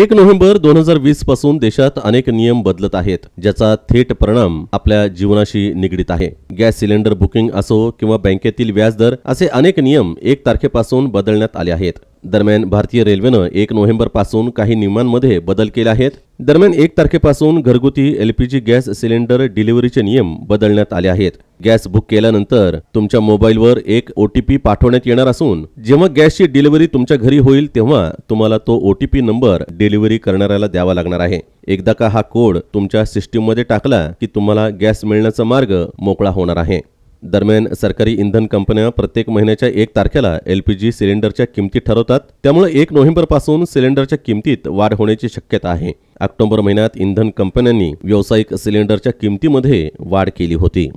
एक नोव्हेंबर दोन हजार वीस पासून देशात अनेक नियम बदलत आहेत ज्याचा थेट परिणाम आपल्या जीवनाशी निगडीत आहे गॅस सिलेंडर बुकिंग असो किंवा बँकेतील व्याजदर असे अनेक नियम एक तारखेपासून बदलण्यात आले आहेत दरम्यान भारतीय रेल्वेनं एक नोव्हेंबरपासून काही नियमांमध्ये बदल केले आहेत दरम्यान एक तारखेपासून घरगुती एलपीजी गॅस सिलेंडर डिलिव्हरीचे नियम बदलण्यात आले आहेत गॅस बुक केल्यानंतर तुमच्या मोबाईलवर एक ओ टी पी पाठवण्यात येणार असून जेव्हा गॅसची डिलिव्हरी तुमच्या घरी होईल तेव्हा तुम्हाला तो O T P number delivery करणाऱ्याला द्यावा लागणार आहे एकदा का हा कोड तुमच्या सिस्टीममध्ये टाकला की तुम्हाला गॅस मिळण्याचा मार्ग मोकळा होणार आहे दरम्यान सरकारी इंधन कंपन्या प्रत्येक महिन्याच्या एक तारखेला एल पी जी सिलेंडरच्या किमती ठरवतात त्यामुळे एक नोव्हेंबरपासून सिलेंडरच्या किमतीत वाढ होण्याची शक्यता आहे ऑक्टोबर महिन्यात इंधन कंपन्यांनी व्यावसायिक सिलेंडरच्या किमतीमध्ये वाढ केली होती